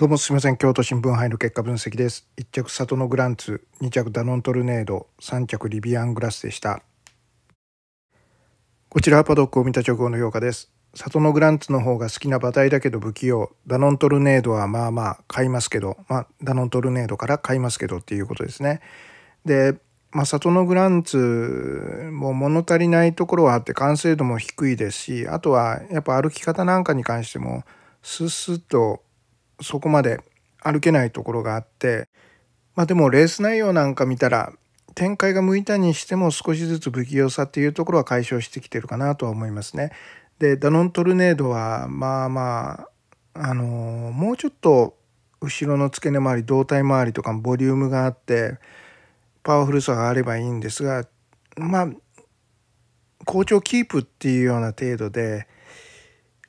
どうもすみません京都新聞杯の結果分析です1着里のグランツ2着ダノントルネード3着リビアングラスでしたこちらはパドックを見た直後の評価です里のグランツの方が好きな馬体だけど不器用ダノントルネードはまあまあ買いますけどまあダノントルネードから買いますけどっていうことですねでまあ、里のグランツも物足りないところはあって完成度も低いですしあとはやっぱ歩き方なんかに関してもスッスッとそこまで歩けないところがあって、まあでもレース内容なんか見たら、展開が向いたにしても少しずつ不器用さっていうところは解消してきてるかなとは思いますね。で、ダノントルネードは、まあまあ、あのー、もうちょっと後ろの付け根周り、胴体周りとかボリュームがあって、パワフルさがあればいいんですが、まあ、好調キープっていうような程度で、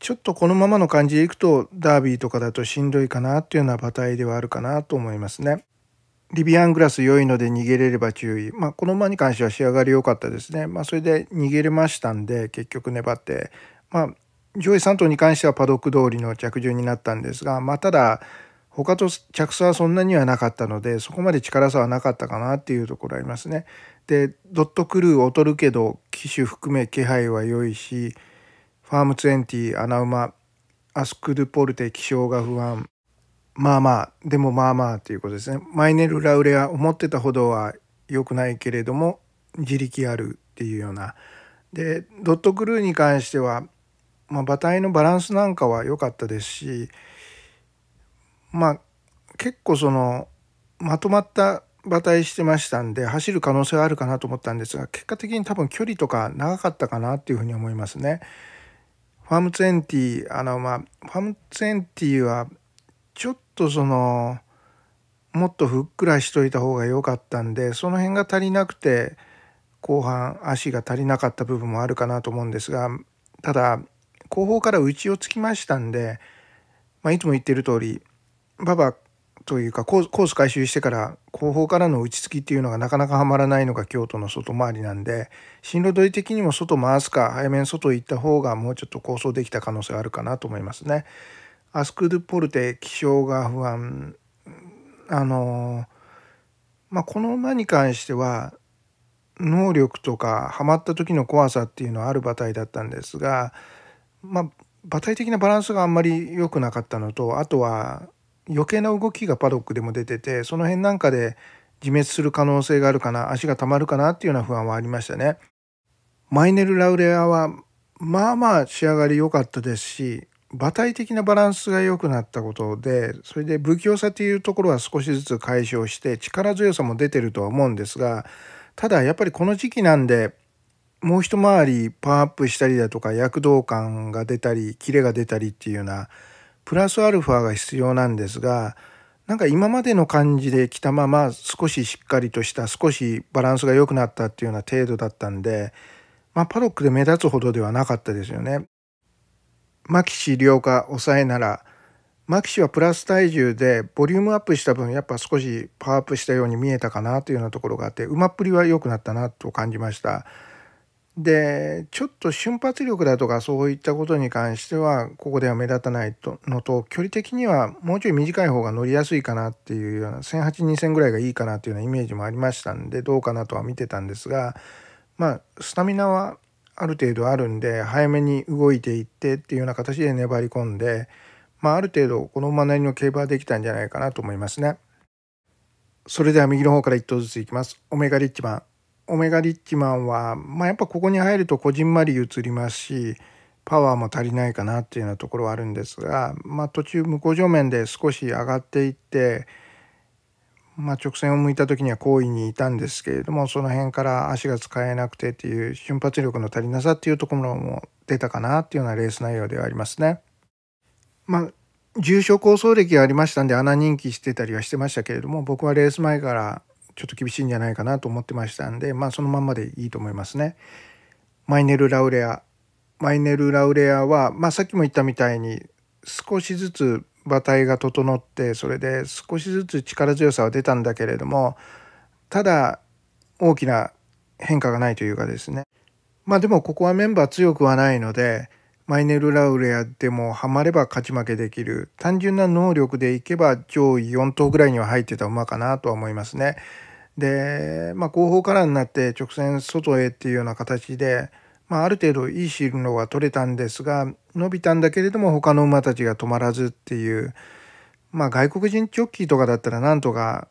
ちょっとこのままの感じでいくとダービーとかだとしんどいかなっていうような馬体ではあるかなと思いますね。リビアングラス良いので逃げれれば注意。まあ、この馬に関しては仕上がり良かったですね。まあ、それで逃げれましたんで、結局粘って。まあ、上位3頭に関してはパドック通りの着順になったんですが、まあ、ただ、他と着差はそんなにはなかったので、そこまで力差はなかったかなっていうところありますね。で、ドットクルー劣るけど、機種含め気配は良いし、ファーム20、穴馬、アスクルポルテ、気象が不安。まあまあ、でもまあまあということですね。マイネル・ラウレア、思ってたほどは良くないけれども、自力あるっていうような。で、ドット・クルーに関しては、まあ、馬体のバランスなんかは良かったですし、まあ、結構その、まとまった馬体してましたんで走る可能性はあるかなと思ったんですが結果的に多分距離とか長かったかなっていうふうに思いますね。ファーム20、あの、まあ、ファーム20は、ちょっとその、もっとふっくらしといた方が良かったんで、その辺が足りなくて、後半足が足りなかった部分もあるかなと思うんですが、ただ、後方から内をつきましたんで、まあ、いつも言ってる通り、馬場というかコース回収してから後方からの打ち付きっていうのがなかなかはまらないのが京都の外回りなんで進路取り的にも外回すか早めに外行った方がもうちょっと構想できた可能性あるかなと思いますね。アスクルポルテ気象が不安あのまあ、この馬に関しては能力とかハマった時の怖さっていうのはある馬体だったんですがまあ馬体的なバランスがあんまり良くなかったのとあとは余計な動きがパドックでも出ててその辺なんかで自滅する可能性があるかな足がたまるかなっていうような不安はありましたね。マイネル・ラウレアはまあまあ仕上がり良かったですし馬体的なバランスが良くなったことでそれで不器用さというところは少しずつ解消して力強さも出てるとは思うんですがただやっぱりこの時期なんでもう一回りパワーアップしたりだとか躍動感が出たりキレが出たりっていうようなプラスアルファが必要なんですがなんか今までの感じで来たまま少ししっかりとした少しバランスが良くなったっていうような程度だったんで、まあ、パドックで目立つほどではなかったですよね。キシ量香抑えならマキシはプラス体重でボリュームアップした分やっぱ少しパワーアップしたように見えたかなというようなところがあって馬っぷりは良くなったなと感じました。でちょっと瞬発力だとかそういったことに関してはここでは目立たないとのと距離的にはもうちょい短い方が乗りやすいかなっていうような10082000ぐらいがいいかなっていうようなイメージもありましたんでどうかなとは見てたんですがまあスタミナはある程度あるんで早めに動いていってっていうような形で粘り込んで、まあ、ある程度この馬なりの競馬はできたんじゃないかなと思いますね。それでは右の方から1頭ずついきます。オメガリッチマンオメガリッチマンは、まあ、やっぱここに入るとこじんまり映りますしパワーも足りないかなっていうようなところはあるんですが、まあ、途中向こう上面で少し上がっていって、まあ、直線を向いた時には好位にいたんですけれどもその辺から足が使えなくてっていう瞬発力の足りなさっていうところも出たかなっていうようなレース内容ではありますね。まあ重症構想歴がありましたんで穴人気してたりはしてましたけれども僕はレース前からちょっと厳しいんじゃないかなと思ってましたんで、まあそのまんまでいいと思いますね。マイネル・ラウレア。マイネル・ラウレアは、まあさっきも言ったみたいに少しずつ馬体が整って、それで少しずつ力強さは出たんだけれども、ただ大きな変化がないというかですね。まあでもここはメンバー強くはないので、マイネル・ラウレアでもハマれば勝ち負けできる単純な能力でいけば上位4頭ぐらいには入ってた馬かなとは思いますね。で、まあ、後方からになって直線外へっていうような形で、まあ、ある程度いいルドは取れたんですが伸びたんだけれども他の馬たちが止まらずっていう、まあ、外国人チョッキーとかだったらなんとか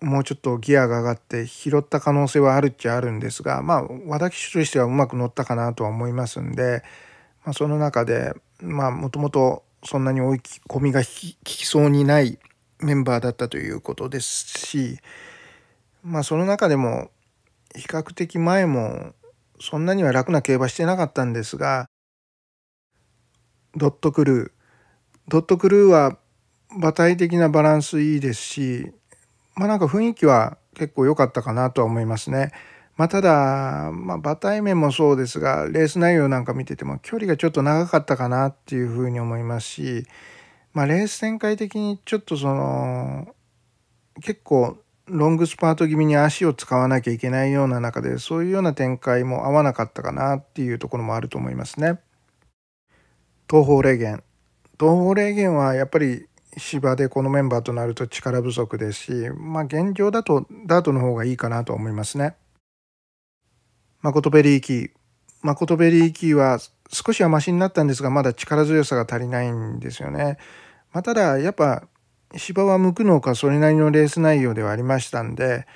もうちょっとギアが上がって拾った可能性はあるっちゃあるんですが、まあ、私としてはうまく乗ったかなとは思いますんで、まあ、その中でもともとそんなに追い込みが効きそうにないメンバーだったということですし。まあその中でも比較的前もそんなには楽な競馬してなかったんですがドットクルードットクルーは馬体的なバランスいいですしまあなんか雰囲気は結構良かったかなとは思いますね。まあ、ただ、まあ、馬体面もそうですがレース内容なんか見てても距離がちょっと長かったかなっていうふうに思いますし、まあ、レース展開的にちょっとその結構ロングスパート気味に足を使わなきゃいけないような中でそういうような展開も合わなかったかなっていうところもあると思いますね。東方霊源東方霊源はやっぱり芝でこのメンバーとなると力不足ですし、まあ、現状だとダートの方がいいかなと思いますね。マコトベリーキー。マコトベリーキーは少しはマシになったんですが、まだ力強さが足りないんですよね。まあ、ただ、やっぱ芝は向くのかそれなりのレース内容ではありましたんで、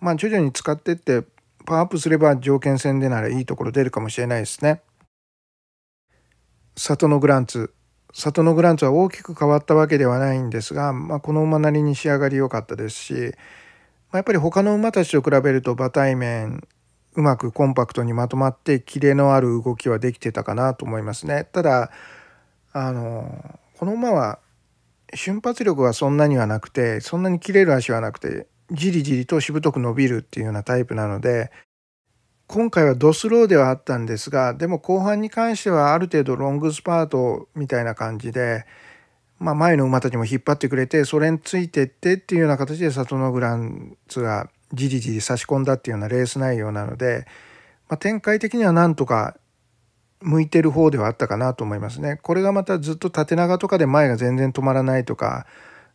まあ、徐々に使ってってパワーアップすれば条件戦でならいいところ出るかもしれないですね。里のグランツ里のグランツは大きく変わったわけではないんですが、まあ、この馬なりに仕上がり良かったですし、まあ、やっぱり他の馬たちと比べると馬体面うまくコンパクトにまとまってキレのある動きはできてたかなと思いますね。ただあのこの馬は瞬発力はそんなにはなくてそんなに切れる足はなくてじりじりとしぶとく伸びるっていうようなタイプなので今回はドスローではあったんですがでも後半に関してはある程度ロングスパートみたいな感じで、まあ、前の馬たちも引っ張ってくれてそれについてってっていうような形でサトノグランツがじりじり差し込んだっていうようなレース内容なので、まあ、展開的にはなんとか向いてる方ではあったかなと思いますね。これがまたずっと縦長とかで前が全然止まらないとか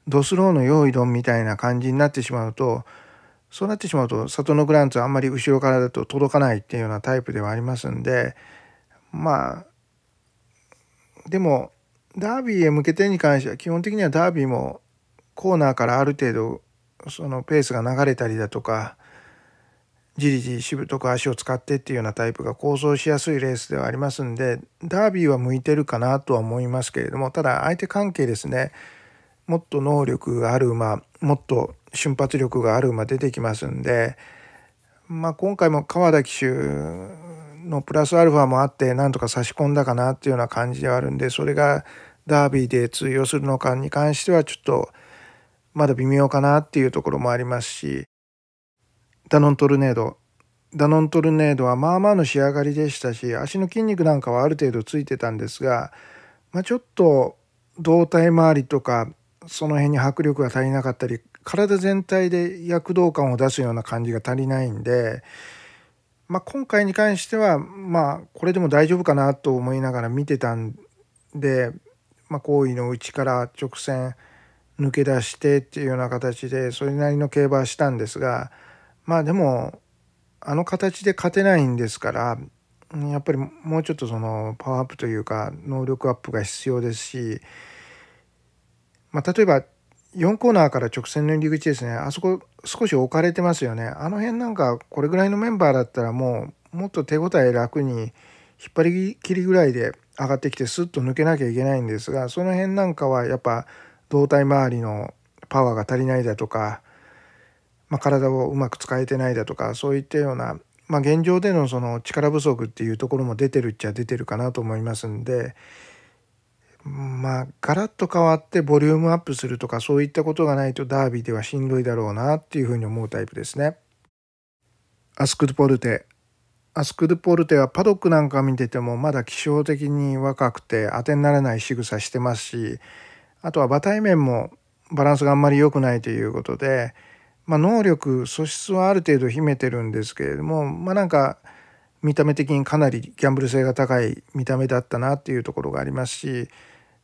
ドスローの用意ドンみたいな感じになってしまうとそうなってしまうと里のグランツはあんまり後ろからだと届かないっていうようなタイプではありますんでまあでもダービーへ向けてに関しては基本的にはダービーもコーナーからある程度そのペースが流れたりだとかじりじりしぶとく足を使ってっていうようなタイプが構想しやすいレースではありますんでダービーは向いてるかなとは思いますけれどもただ相手関係ですねもっと能力がある馬もっと瞬発力がある馬出てきますんで、まあ、今回も川田騎手のプラスアルファもあってなんとか差し込んだかなっていうような感じではあるんでそれがダービーで通用するのかに関してはちょっとまだ微妙かなっていうところもありますし。ダノントルネードダノントルネードはまあまあの仕上がりでしたし足の筋肉なんかはある程度ついてたんですが、まあ、ちょっと胴体周りとかその辺に迫力が足りなかったり体全体で躍動感を出すような感じが足りないんで、まあ、今回に関してはまあこれでも大丈夫かなと思いながら見てたんで、まあ、行為の内から直線抜け出してっていうような形でそれなりの競馬したんですが。まあでも、あの形で勝てないんですから、やっぱりもうちょっとそのパワーアップというか能力アップが必要ですし、まあ、例えば4コーナーから直線の入り口ですねあそこ少し置かれてますよねあの辺なんかこれぐらいのメンバーだったらもうもっと手応え楽に引っ張り切りぐらいで上がってきてスッと抜けなきゃいけないんですがその辺なんかはやっぱ胴体周りのパワーが足りないだとかまあ、体をうまく使えてないだとかそういったような、まあ、現状でのその力不足っていうところも出てるっちゃ出てるかなと思いますんでまあガラッと変わってボリュームアップするとかそういったことがないとダービーではしんどいだろうなっていうふうに思うタイプですね。アスクドポルテアスクドポルテはパドックなんか見ててもまだ気象的に若くて当てにならない仕草してますしあとは馬体面もバランスがあんまり良くないということでまあ、能力素質はある程度秘めてるんですけれどもまあなんか見た目的にかなりギャンブル性が高い見た目だったなっていうところがありますし、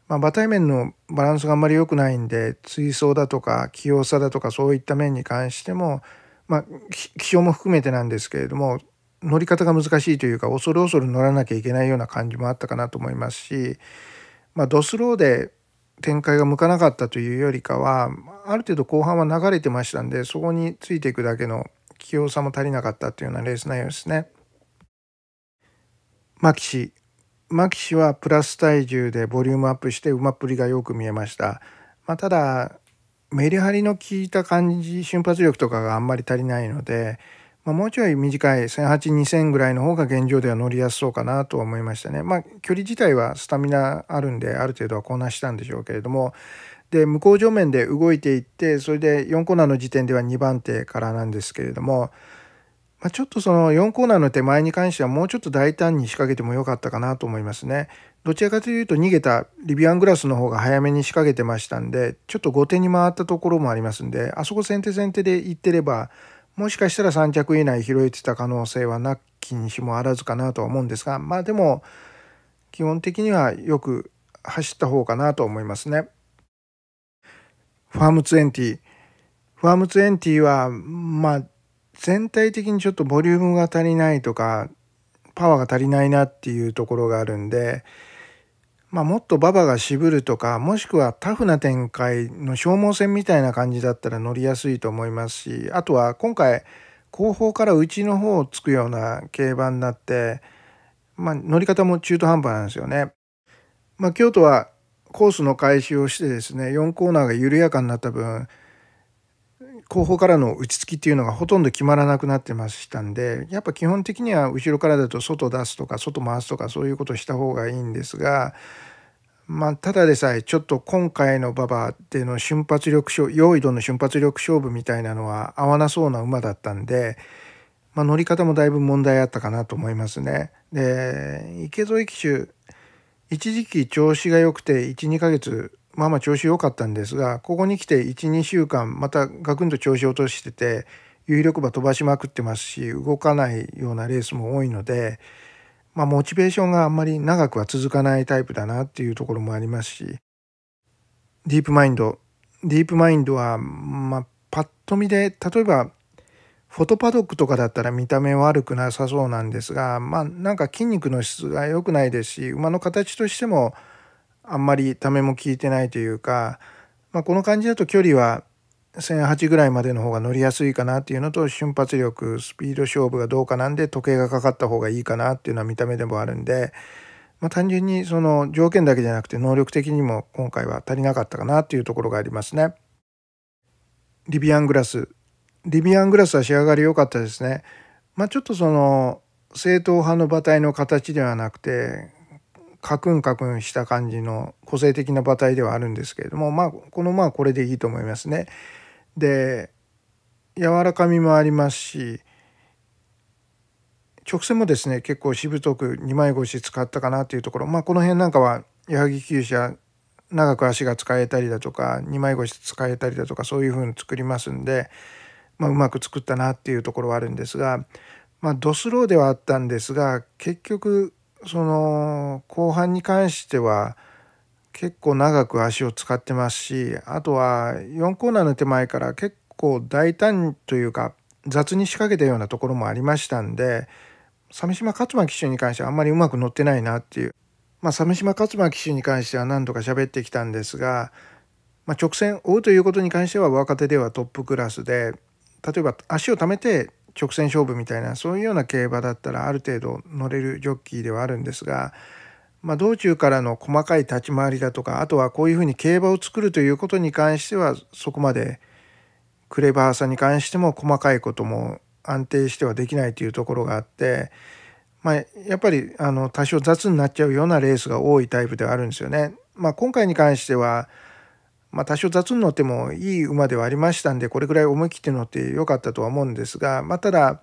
まあ、バ面のバランスがあんまり良くないんで追走だとか器用さだとかそういった面に関しても、まあ、気象も含めてなんですけれども乗り方が難しいというか恐る恐る乗らなきゃいけないような感じもあったかなと思いますし、まあ、ドスローで展開が向かなかったというよりかはある程度後半は流れてましたんでそこについていくだけの器用さも足りなかったというようなレース内容ですね。マキシマキシはプラス体重でボリュームアップして馬っぷりがよく見えました。まあ、ただメリハリの効いた感じ瞬発力とかがあんまり足りないのでまあ、もうちょい短い1 8 2 0 0 0ぐらいの方が現状では乗りやすそうかなと思いましたね。まあ、距離自体はスタミナあるんである程度はこなしたんでしょうけれどもで向こう上面で動いていってそれで4コーナーの時点では2番手からなんですけれども、まあ、ちょっとその4コーナーの手前に関してはもうちょっと大胆に仕掛けてもよかったかなと思いますね。どちらかというと逃げたリビアングラスの方が早めに仕掛けてましたんでちょっと後手に回ったところもありますんであそこ先手先手で行ってればもしかしたら三脚以内拾えてた可能性はなきにしもあらずかなとは思うんですが、まあでも、基本的にはよく走った方かなと思いますね。ファーム20。ファーム20は、まあ、全体的にちょっとボリュームが足りないとか、パワーが足りないなっていうところがあるんで、まあ、もっと馬場が渋るとかもしくはタフな展開の消耗戦みたいな感じだったら乗りやすいと思いますしあとは今回後方から内の方をつくような競馬になって、まあ、乗り方も中途半端なんですよね。まあ、京都はコースの開始をしてですね4コーナーが緩やかになった分後方からの打ち付きっていうのがほとんど決まらなくなってましたんでやっぱ基本的には後ろからだと外出すとか外回すとかそういうことした方がいいんですがまあ、ただでさえちょっと今回の馬場での瞬発力勝用意度の瞬発力勝負みたいなのは合わなそうな馬だったんで、まあ、乗り方もだいぶ問題あったかなと思いますね。で池添騎手一時期調子が良くて12ヶ月まあまあ調子良かったんですが、ここに来て1、2週間、またガクンと調子を落としてて、有力馬飛ばしまくってますし、動かないようなレースも多いので、まあ、モチベーションがあんまり長くは続かないタイプだなっていうところもありますし、ディープマインド。ディープマインドは、まあ、パッと見で、例えば、フォトパドックとかだったら見た目悪くなさそうなんですが、まあ、なんか筋肉の質が良くないですし、馬の形としても、あんまりためも効いてないというか、まあ、この感じだと距離は1008ぐらいまでの方が乗りやすいかなっていうのと瞬発力スピード勝負がどうかなんで時計がかかった方がいいかなっていうのは見た目でもあるんで、まあ、単純にその条件だけじゃなくて能力的にも今回は足りなかったかなっていうところがありますね。リビアングラスリビアングラスは仕上がり良かったですね。まあ、ちょっとその正統派の馬体の形ではなくてカクンカクンした感じの個性的な馬体ではあるんですけれどもまあこの馬はこれでいいと思いますね。で柔らかみもありますし直線もですね結構しぶとく2枚越し使ったかなというところまあこの辺なんかは矢作厩舎長く足が使えたりだとか2枚越し使えたりだとかそういう風に作りますんで、まあ、うまく作ったなっていうところはあるんですが、まあ、ドスローではあったんですが結局その後半に関しては結構長く足を使ってますしあとは4コーナーの手前から結構大胆というか雑に仕掛けたようなところもありましたんで鮫島勝間騎手に関してはあんまりうまく乗ってないなっていう、まあ、鮫島勝間騎手に関しては何度か喋ってきたんですが、まあ、直線追うということに関しては若手ではトップクラスで例えば足をためて直線勝負みたいなそういうような競馬だったらある程度乗れるジョッキーではあるんですが、まあ、道中からの細かい立ち回りだとかあとはこういうふうに競馬を作るということに関してはそこまでクレバーさに関しても細かいことも安定してはできないというところがあって、まあ、やっぱりあの多少雑になっちゃうようなレースが多いタイプではあるんですよね。まあ、今回に関してはまあ、多少雑に乗ってもいい馬ではありましたんでこれぐらい思い切って乗ってよかったとは思うんですが、まあ、ただやっ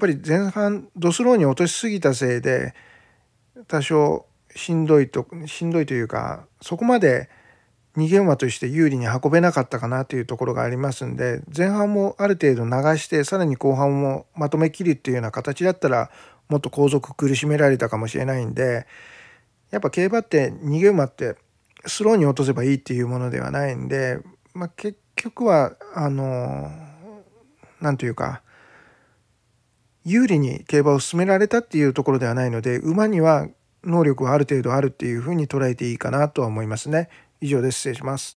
ぱり前半ドスローに落としすぎたせいで多少しんどいとしんどいというかそこまで逃げ馬として有利に運べなかったかなというところがありますんで前半もある程度流してさらに後半もまとめきるっていうような形だったらもっと後続苦しめられたかもしれないんでやっぱ競馬って逃げ馬ってスローに落とせばいいっていうものではないんで、まあ、結局はあの何というか有利に競馬を進められたっていうところではないので馬には能力はある程度あるっていうふうに捉えていいかなとは思いますね。以上です失礼します。